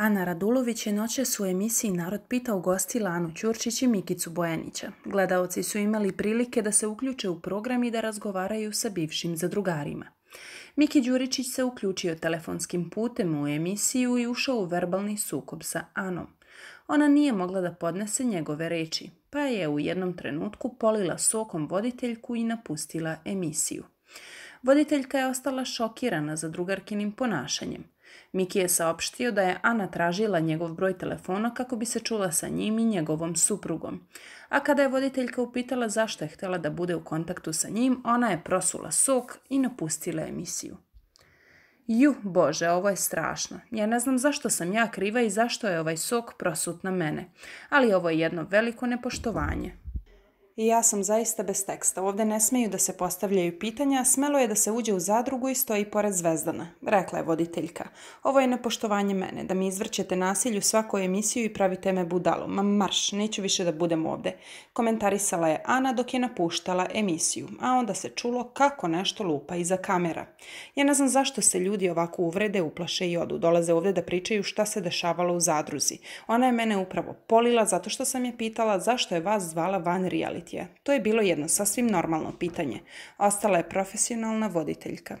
Ana Radulović je noćas u emisiji Narod pitao gosti Anu Ćurčić i Mikicu Bojanića. Gledaoci su imali prilike da se uključe u program i da razgovaraju sa bivšim zadrugarima. Miki Đuričić se uključio telefonskim putem u emisiju i ušao u verbalni sukob sa Anom. Ona nije mogla da podnese njegove reči, pa je u jednom trenutku polila sokom voditeljku i napustila emisiju. Voditeljka je ostala šokirana za drugarkinim ponašanjem. Miki je saopštio da je Ana tražila njegov broj telefona kako bi se čula sa njim i njegovom suprugom. A kada je voditeljka upitala zašto je htjela da bude u kontaktu sa njim, ona je prosula sok i napustila emisiju. Ju, bože, ovo je strašno. Ja ne znam zašto sam ja kriva i zašto je ovaj sok prosut na mene. Ali ovo je jedno veliko nepoštovanje i ja sam zaista bez teksta. Ovde ne smeju da se postavljaju pitanja, smelo je da se uđe u zadrugu i stoji pored Zvezdana, rekla je voditeljka. Ovo je nepoštovanje mene, da mi izvrćete nasilju svakoj emisiju i pravite me budalu Ma marš, neću više da budem ovde. Komentarisala je Ana dok je napuštala emisiju, a onda se čulo kako nešto lupa iza kamera. Ja ne znam zašto se ljudi ovako uvrede, uplaše i odu. Dolaze ovdje da pričaju šta se dešavalo u zadruzi. Ona je mene upravo polila zato što sam je pitala zašto je vas zvala van reality to je bilo jedno sasvim normalno pitanje. Ostala je profesionalna voditeljka.